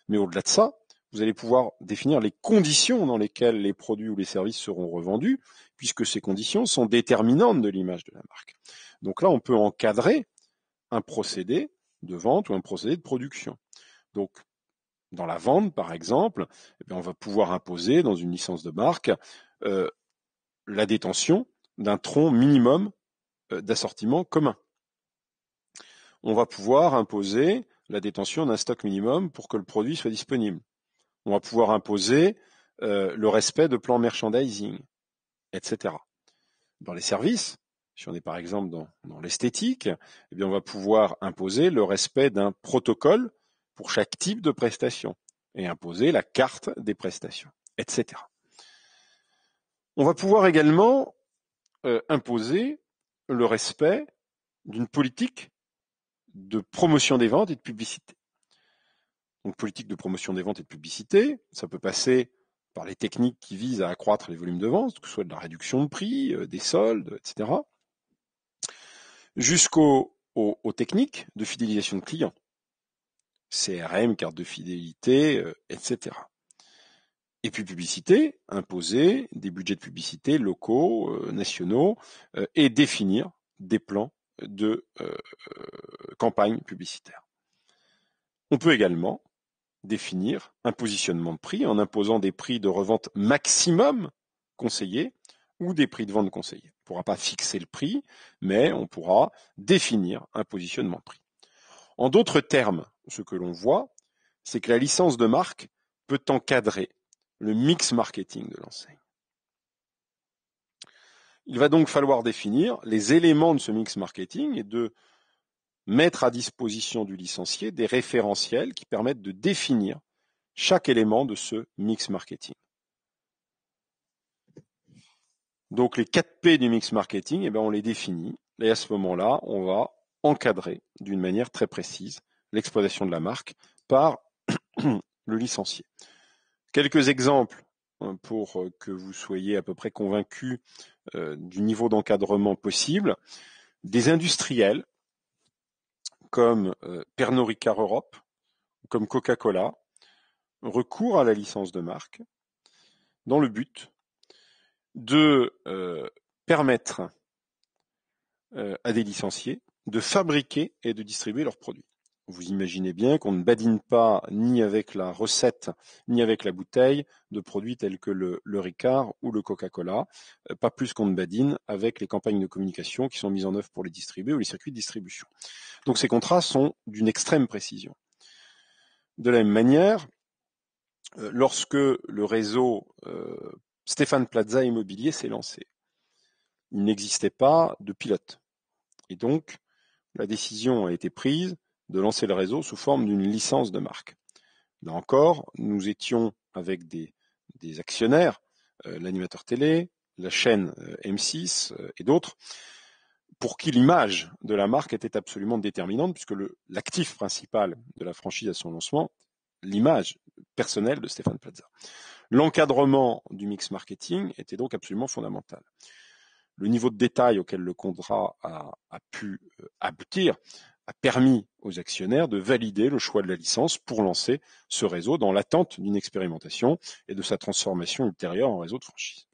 Mais au-delà de ça, vous allez pouvoir définir les conditions dans lesquelles les produits ou les services seront revendus, puisque ces conditions sont déterminantes de l'image de la marque. Donc là, on peut encadrer un procédé de vente ou un procédé de production. Donc, dans la vente, par exemple, eh on va pouvoir imposer dans une licence de marque euh, la détention d'un tronc minimum euh, d'assortiment commun. On va pouvoir imposer la détention d'un stock minimum pour que le produit soit disponible on va pouvoir imposer euh, le respect de plans merchandising, etc. Dans les services, si on est par exemple dans, l'esthétique, eh bien on va pouvoir imposer le respect d'un protocole pour chaque type de prestation et imposer la carte des prestations, etc. On va pouvoir également euh, imposer le respect d'une politique de promotion des ventes et de publicité. Donc politique de promotion des ventes et de publicité, ça peut passer par les techniques qui visent à accroître les volumes de vente, que ce soit de la réduction de prix, euh, des soldes, etc., jusqu'aux techniques de fidélisation de clients, CRM, carte de fidélité, euh, etc. Et puis publicité, imposer des budgets de publicité locaux, euh, nationaux, et définir des plans de campagne publicitaire. On peut également définir un positionnement de prix en imposant des prix de revente maximum conseillés ou des prix de vente conseillés. On ne pourra pas fixer le prix, mais on pourra définir un positionnement de prix. En d'autres termes, ce que l'on voit, c'est que la licence de marque peut encadrer le mix marketing de l'enseigne. Il va donc falloir définir les éléments de ce mix marketing et de mettre à disposition du licencié des référentiels qui permettent de définir chaque élément de ce mix marketing. Donc les 4 P du mix marketing, eh bien, on les définit et à ce moment-là, on va encadrer d'une manière très précise l'exploitation de la marque par le licencié. Quelques exemples hein, pour euh, que vous soyez à peu près convaincus euh, du niveau d'encadrement possible. Des industriels comme euh, Pernod Ricard Europe, comme Coca-Cola, recours à la licence de marque dans le but de euh, permettre euh, à des licenciés de fabriquer et de distribuer leurs produits. Vous imaginez bien qu'on ne badine pas ni avec la recette, ni avec la bouteille de produits tels que le, Ricard ou le Coca-Cola, euh, pas plus qu'on ne badine avec les campagnes de communication qui sont mises en œuvre pour les distribuer ou les circuits de distribution. Donc ces contrats sont d'une extrême précision. De la même manière, euh, lorsque le réseau euh, Stéphane Plaza Immobilier s'est lancé, il n'existait pas de pilote. Et donc, la décision a été prise de lancer le réseau sous forme d'une licence de marque. Là encore, nous étions avec des, actionnaires, euh, l'animateur télé, la chaîne euh, M6 euh, et d'autres, pour qui l'image de la marque était absolument déterminante, puisque l'actif principal de la franchise à son lancement, l'image personnelle de Stéphane Plaza. L'encadrement du mix marketing était donc absolument fondamental. Le niveau de détail auquel le contrat a, a pu aboutir a permis aux actionnaires de valider le choix de la licence pour lancer ce réseau dans l'attente d'une expérimentation et de sa transformation ultérieure en réseau de franchise.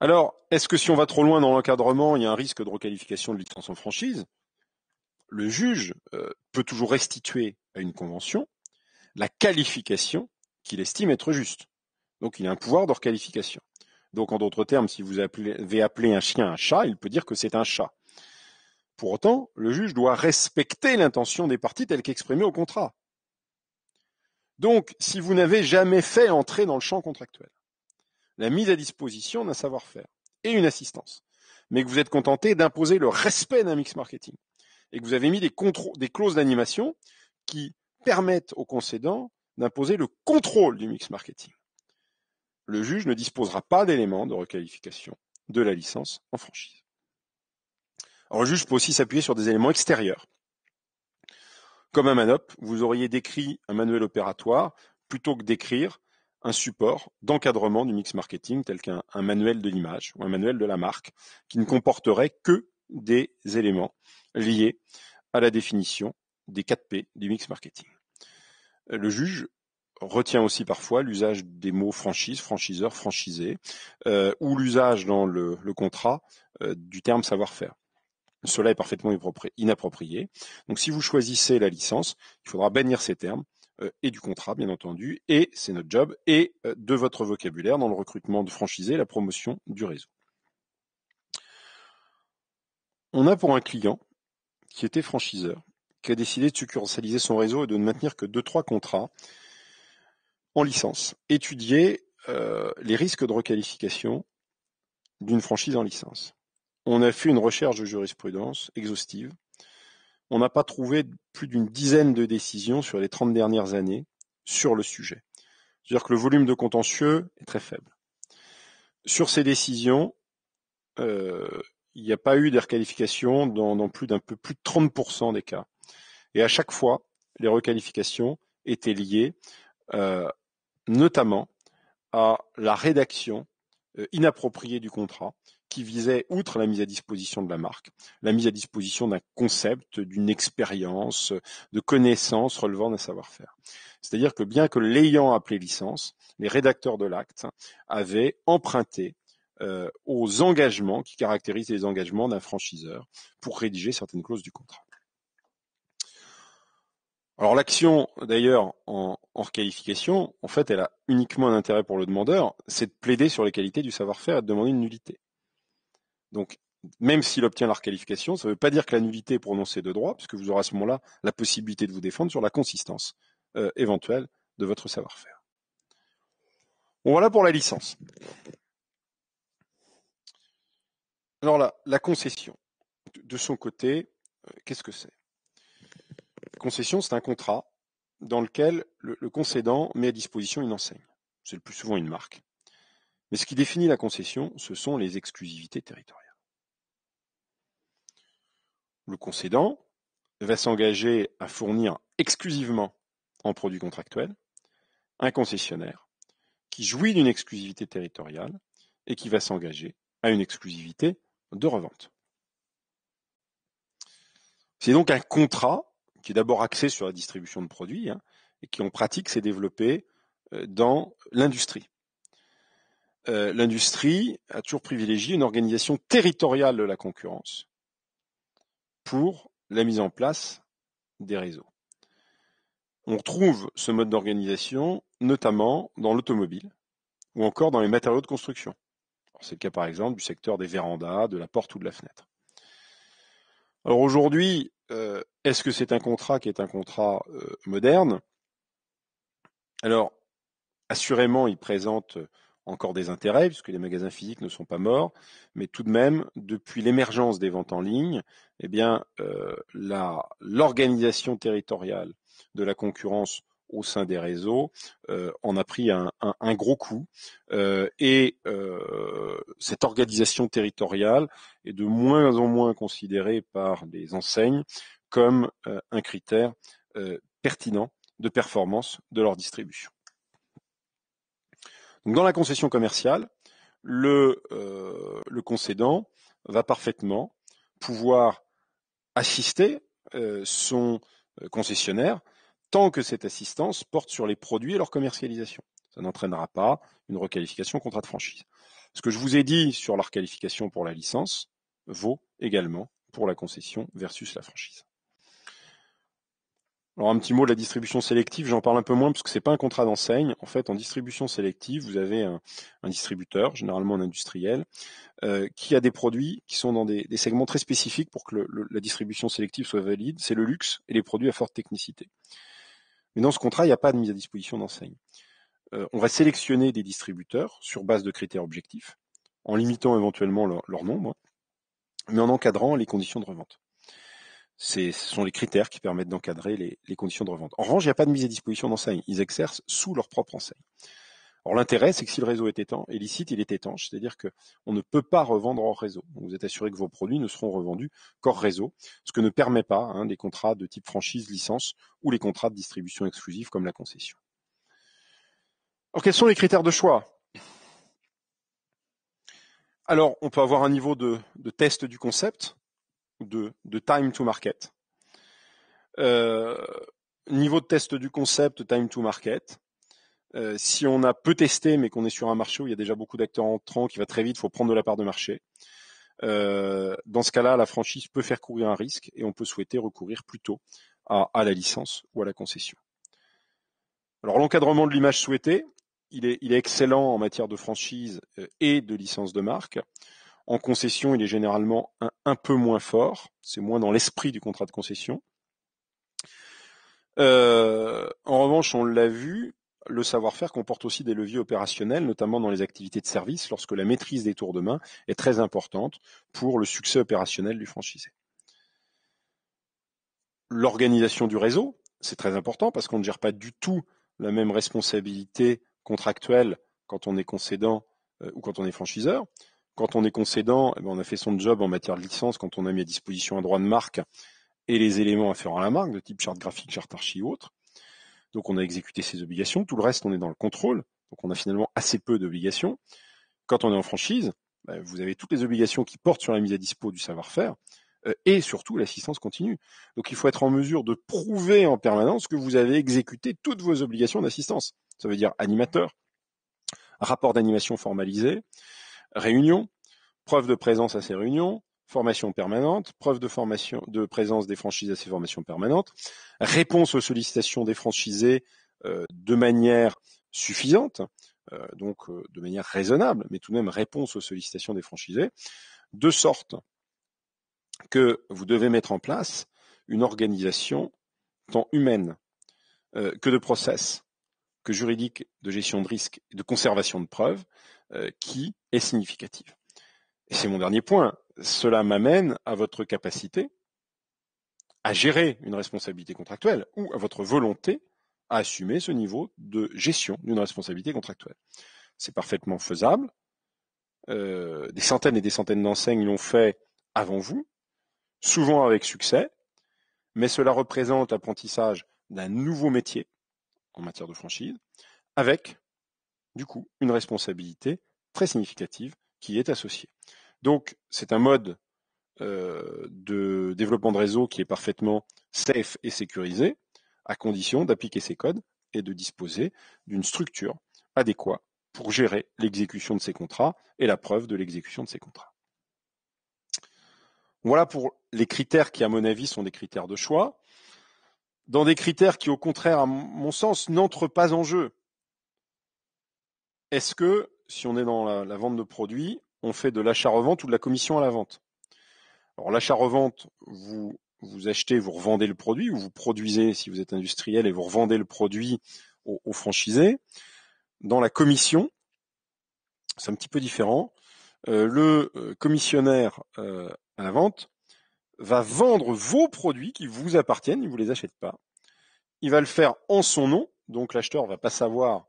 Alors, est-ce que si on va trop loin dans l'encadrement, il y a un risque de requalification de licence en franchise Le juge euh, peut toujours restituer à une convention la qualification qu'il estime être juste. Donc, il a un pouvoir de requalification. Donc, en d'autres termes, si vous avez appelé un chien un chat, il peut dire que c'est un chat. Pour autant, le juge doit respecter l'intention des parties telle qu'exprimée au contrat. Donc, si vous n'avez jamais fait entrer dans le champ contractuel la mise à disposition d'un savoir-faire et une assistance, mais que vous êtes contenté d'imposer le respect d'un mix marketing et que vous avez mis des, des clauses d'animation qui permettent aux concédants d'imposer le contrôle du mix marketing, le juge ne disposera pas d'éléments de requalification de la licence en franchise. Alors, le juge peut aussi s'appuyer sur des éléments extérieurs. Comme un manop, vous auriez décrit un manuel opératoire plutôt que d'écrire un support d'encadrement du mix marketing tel qu'un manuel de l'image ou un manuel de la marque qui ne comporterait que des éléments liés à la définition des 4 P du mix marketing. Le juge retient aussi parfois l'usage des mots franchise, franchiseur, franchisé, euh, ou l'usage dans le, contrat euh, du terme savoir-faire. Cela est parfaitement inapproprié. Donc si vous choisissez la licence, il faudra bannir ces termes euh, et du contrat, bien entendu, et c'est notre job, et euh, de votre vocabulaire dans le recrutement de franchisés et la promotion du réseau. On a pour un client qui était franchiseur, qui a décidé de succursaliser son réseau et de ne maintenir que deux trois contrats en licence, étudier euh, les risques de requalification d'une franchise en licence. On a fait une recherche de jurisprudence exhaustive. On n'a pas trouvé plus d'une dizaine de décisions sur les 30 dernières années sur le sujet. C'est-à-dire que le volume de contentieux est très faible. Sur ces décisions, euh, il n'y a pas eu de requalification dans, plus d'un peu plus de 30% des cas. Et à chaque fois, les requalifications étaient liées euh, notamment à la rédaction euh, inappropriée du contrat qui visait, outre la mise à disposition de la marque, la mise à disposition d'un concept, d'une expérience, de connaissances relevant d'un savoir-faire. C'est-à-dire que bien que l'ayant appelé licence, les rédacteurs de l'acte avaient emprunté euh, aux engagements qui caractérisent les engagements d'un franchiseur pour rédiger certaines clauses du contrat. Alors l'action, d'ailleurs, en, en requalification, en fait, elle a uniquement un intérêt pour le demandeur, c'est de plaider sur les qualités du savoir-faire et de demander une nullité. Donc, même s'il obtient la requalification, ça ne veut pas dire que la nullité est prononcée de droit, puisque vous aurez à ce moment-là la possibilité de vous défendre sur la consistance euh, éventuelle de votre savoir-faire. voilà pour la licence. Alors là, la concession. De son côté, euh, qu'est-ce que c'est Concession, c'est un contrat dans lequel le concédant met à disposition une enseigne. C'est le plus souvent une marque. Mais ce qui définit la concession, ce sont les exclusivités territoriales le concédant va s'engager à fournir exclusivement en produits contractuels un concessionnaire qui jouit d'une exclusivité territoriale et qui va s'engager à une exclusivité de revente. C'est donc un contrat qui est d'abord axé sur la distribution de produits hein, et qui en pratique s'est développé euh, dans l'industrie. Euh, l'industrie a toujours privilégié une organisation territoriale de la concurrence pour la mise en place des réseaux. On retrouve ce mode d'organisation notamment dans l'automobile ou encore dans les matériaux de construction. C'est le cas par exemple du secteur des vérandas, de la porte ou de la fenêtre. Alors aujourd'hui, euh, est-ce que c'est un contrat qui est un contrat euh, moderne Alors, assurément, il présente encore des intérêts, puisque les magasins physiques ne sont pas morts, mais tout de même, depuis l'émergence des ventes en ligne, eh bien, euh, l'organisation territoriale de la concurrence au sein des réseaux euh, en a pris un, gros coup euh, et cette organisation territoriale est de moins en moins considérée par les enseignes comme un critère pertinent de performance de leur distribution dans la concession commerciale, le, euh, le concédant va parfaitement pouvoir assister euh, son euh, concessionnaire tant que cette assistance porte sur les produits et leur commercialisation. Ça n'entraînera pas une requalification contrat de franchise. Ce que je vous ai dit sur la requalification pour la licence vaut également pour la concession versus la franchise. Alors un petit mot de la distribution sélective, j'en parle un peu moins parce que c'est pas un contrat d'enseigne. En fait, en distribution sélective, vous avez un, distributeur, généralement un industriel, euh, qui a des produits qui sont dans des, segments très spécifiques pour que la distribution sélective soit valide. C'est le luxe et les produits à forte technicité. Mais dans ce contrat, il n'y a pas de mise à disposition d'enseigne. Euh, on va sélectionner des distributeurs sur base de critères objectifs, en limitant éventuellement leur, leur nombre, mais en encadrant les conditions de revente ce sont les critères qui permettent d'encadrer les, conditions de revente. En revanche, il n'y a pas de mise à disposition d'enseigne. Ils exercent sous leur propre enseigne. Or, l'intérêt, c'est que si le réseau est étanche, et licite, il est étanche, c'est-à-dire que on ne peut pas revendre hors réseau. vous êtes assuré que vos produits ne seront revendus qu'hors réseau, ce que ne permet pas hein, les contrats de type franchise, licence ou les contrats de distribution exclusive comme la concession. Alors, quels sont les critères de choix Alors, on peut avoir un niveau de test du concept, de, time to market. Euh, niveau de test du concept, time to market. Euh, si on a peu testé, mais qu'on est sur un marché où il y a déjà beaucoup d'acteurs entrants, qui va très vite, il faut prendre de la part de marché. Euh, dans ce cas-là, la franchise peut faire courir un risque et on peut souhaiter recourir plutôt à, à la licence ou à la concession. Alors l'encadrement de l'image souhaitée, il est, il est, excellent en matière de franchise et de licence de marque. En concession, il est généralement un, peu moins fort, c'est moins dans l'esprit du contrat de concession. Euh, en revanche, on l'a vu, le savoir-faire comporte aussi des leviers opérationnels, notamment dans les activités de service, lorsque la maîtrise des tours de main est très importante pour le succès opérationnel du franchisé. L'organisation du réseau, c'est très important parce qu'on ne gère pas du tout la même responsabilité contractuelle quand on est concédant euh, ou quand on est franchiseur. Quand on est concédant, eh ben, on a fait son job en matière de licence, quand on a mis à disposition un droit de marque et les éléments afférents à la marque, de type charte graphique, charte archi ou autre. Donc on a exécuté ses obligations. Tout le reste, on est dans le contrôle. Donc on a finalement assez peu d'obligations. Quand on est en franchise, bah, vous avez toutes les obligations qui portent sur la mise à dispo du savoir-faire euh, et surtout l'assistance continue. Donc il faut être en mesure de prouver en permanence que vous avez exécuté toutes vos obligations d'assistance. Ça veut dire animateur, rapport d'animation formalisé, réunions, preuve de présence à ces réunions, formation permanente, preuve de formation de présence des franchisés à ces formations permanentes, réponse aux sollicitations des franchisés euh, de manière suffisante, euh, donc euh, de manière raisonnable, mais tout de même réponse aux sollicitations des franchisés, de sorte que vous devez mettre en place une organisation tant humaine que de process, que juridique, de gestion de risque, et de conservation de preuves, euh, qui est significative. Et c'est mon dernier point. Cela m'amène à votre capacité à gérer une responsabilité contractuelle ou à votre volonté à assumer ce niveau de gestion d'une responsabilité contractuelle. C'est parfaitement faisable. Euh, des centaines et des centaines d'enseignes l'ont fait avant vous, souvent avec succès, mais cela représente l'apprentissage d'un nouveau métier en matière de franchise, avec du coup une responsabilité très significative qui est associée. Donc c'est un mode euh, de développement de réseau qui est parfaitement safe et sécurisé, à condition d'appliquer ces codes et de disposer d'une structure adéquate pour gérer l'exécution de ces contrats et la preuve de l'exécution de ces contrats. Voilà pour les critères qui, à mon avis, sont des critères de choix, dans des critères qui, au contraire, à mon sens, n'entrent pas en jeu. Est-ce que, si on est dans la, vente de produits, on fait de l'achat-revente ou de la commission à la vente Alors l'achat-revente, vous, vous achetez, vous revendez le produit, ou vous produisez si vous êtes industriel et vous revendez le produit aux, franchisés. Dans la commission, c'est un petit peu différent. Euh, le euh, commissionnaire euh, à la vente va vendre vos produits qui vous appartiennent, il ne vous les achète pas. Il va le faire en son nom, donc l'acheteur ne va pas savoir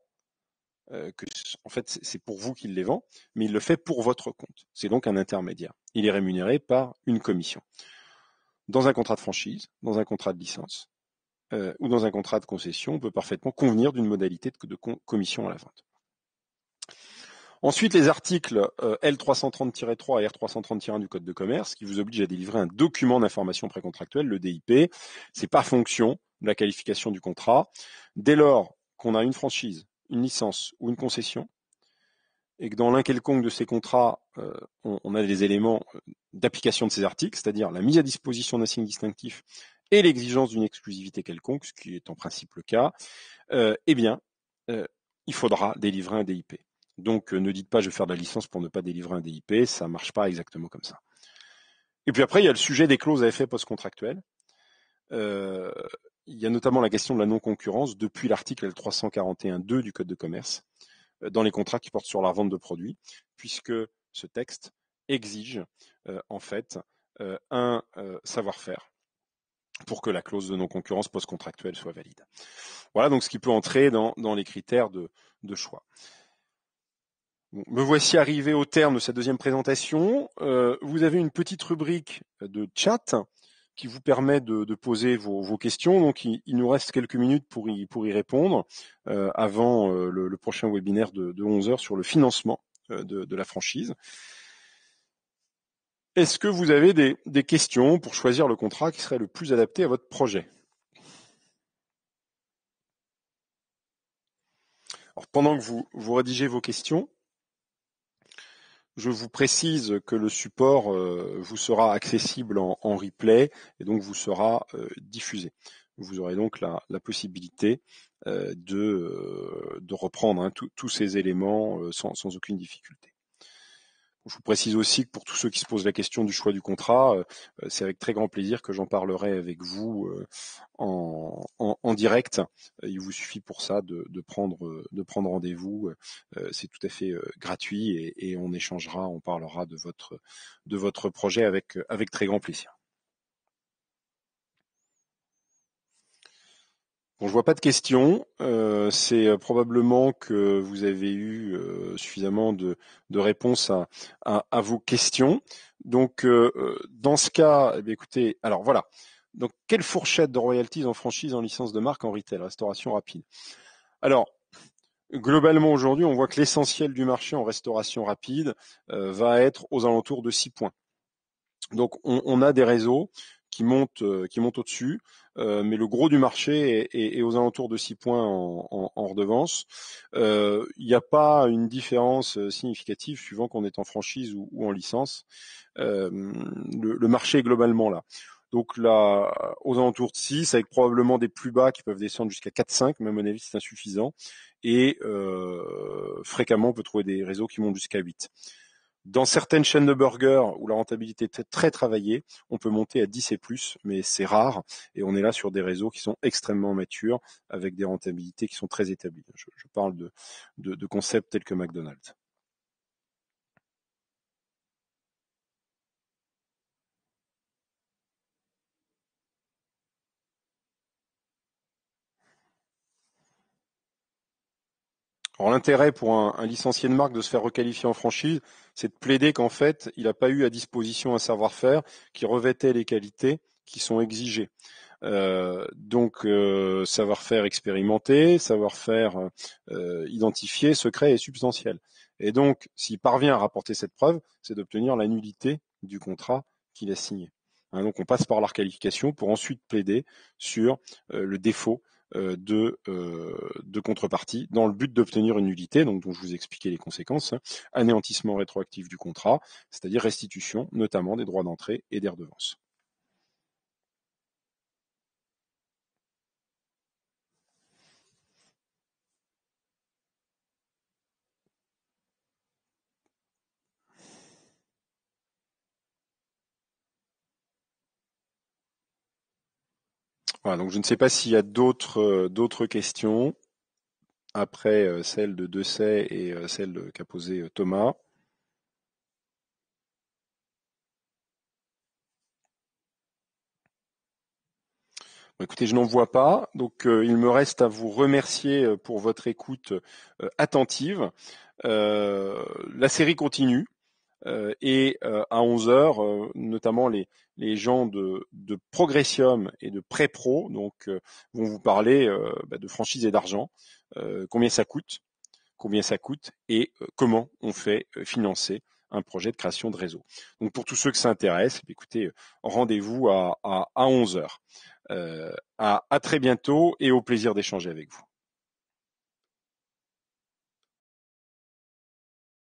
euh, que en fait c'est pour vous qu'il les vend, mais il le fait pour votre compte. C'est donc un intermédiaire. Il est rémunéré par une commission. Dans un contrat de franchise, dans un contrat de licence euh, ou dans un contrat de concession, on peut parfaitement convenir d'une modalité de, commission à la vente. Ensuite, les articles euh, L330-3 et R330-1 du Code de commerce qui vous obligent à délivrer un document d'information précontractuelle, le DIP. C'est par fonction de la qualification du contrat. Dès lors qu'on a une franchise, une licence ou une concession, et que dans l'un quelconque de ces contrats, euh, on, a des éléments euh, d'application de ces articles, c'est-à-dire la mise à disposition d'un signe distinctif et l'exigence d'une exclusivité quelconque, ce qui est en principe le cas, euh, eh bien, euh, il faudra délivrer un DIP. Donc ne dites pas je vais faire de la licence pour ne pas délivrer un DIP, ça ne marche pas exactement comme ça. Et puis après, il y a le sujet des clauses à effet post-contractuel. Euh, il y a notamment la question de la non-concurrence depuis l'article L341.2 du Code de commerce euh, dans les contrats qui portent sur la vente de produits, puisque ce texte exige euh, en fait euh, un savoir-faire pour que la clause de non-concurrence post-contractuelle soit valide. Voilà donc ce qui peut entrer dans, les critères de, choix. me voici arrivé au terme de cette deuxième présentation. vous avez une petite rubrique de chat qui vous permet de, poser vos, questions. Donc, il, nous reste quelques minutes pour y, pour y répondre euh, avant euh, le, prochain webinaire de, de 11 heures sur le financement euh, de, la franchise. Est-ce que vous avez des, des, questions pour choisir le contrat qui serait le plus adapté à votre projet Alors, Pendant que vous, vous rédigez vos questions, je vous précise que le support euh, vous sera accessible en, replay et donc vous sera euh, diffusé. Vous aurez donc la, possibilité euh, de, de, reprendre hein, tous ces éléments sans, aucune difficulté. Je vous précise aussi que pour tous ceux qui se posent la question du choix du contrat, euh, euh, c'est avec très grand plaisir que j'en parlerai avec vous euh, en, en, direct. Il vous suffit pour ça de, prendre, de prendre rendez-vous. C'est tout à fait gratuit et, et, on échangera, on parlera de votre, de votre projet avec, avec très grand plaisir. Bon, je vois pas de questions. Euh, c'est euh, probablement que vous avez eu euh, suffisamment de, réponses à, vos questions. Donc, dans ce cas, eh écoutez, alors voilà. Donc, quelle fourchette de royalties en franchise, en licence de marque, en retail, restauration rapide Alors, globalement aujourd'hui, on voit que l'essentiel du marché en restauration rapide va être aux alentours de 6 points. Donc on, a des réseaux qui monte, euh, qui monte au-dessus. Euh, mais le gros du marché est, aux alentours de 6 points en, redevance. Il euh, n'y a pas une différence significative suivant qu'on est en franchise ou, en licence. le, le, marché est globalement là. Donc là, aux alentours de 6, avec probablement des plus bas qui peuvent descendre jusqu'à 4-5, mais à mon avis c'est insuffisant. Et fréquemment, on peut trouver des réseaux qui montent jusqu'à 8. Dans certaines chaînes de burgers où la rentabilité est très travaillée, on peut monter à 10 et plus, mais c'est rare. Et on est là sur des réseaux qui sont extrêmement matures, avec des rentabilités qui sont très établies. Je, parle de, de concepts tels que McDonald's. l'intérêt pour un, licencié de marque de se faire requalifier en franchise, c'est de plaider qu'en fait, il n'a pas eu à disposition un savoir-faire qui revêtait les qualités qui sont exigées. Euh, donc euh, savoir-faire expérimenté, savoir-faire euh, identifié, secret et substantiel. Et donc, s'il parvient à rapporter cette preuve, c'est d'obtenir la nullité du contrat qu'il a signé. Hein, donc on passe par la requalification pour ensuite plaider sur euh, le défaut euh, de, euh, de contrepartie dans le but d'obtenir une nullité, donc dont je vous ai expliqué les conséquences, hein. anéantissement rétroactif du contrat, c'est-à-dire restitution notamment des droits d'entrée et des redevances. donc je ne sais pas s'il y a d'autres euh, d'autres questions après euh, celle de Dessay et euh, celle qu'a posée Thomas. Écoutez, je n'en vois pas, donc il me reste à vous remercier pour votre écoute attentive. la série continue. Euh, et euh, à 11 heures, euh, notamment les, les gens de, de Progressium et de Prépro donc vont vous parler bah, de franchise et d'argent, combien ça coûte, combien ça coûte et comment on fait financer un projet de création de réseau. Donc pour tous ceux que ça intéresse, eh écoutez, rendez-vous à, à, 11h. à, à très bientôt et au plaisir d'échanger avec vous.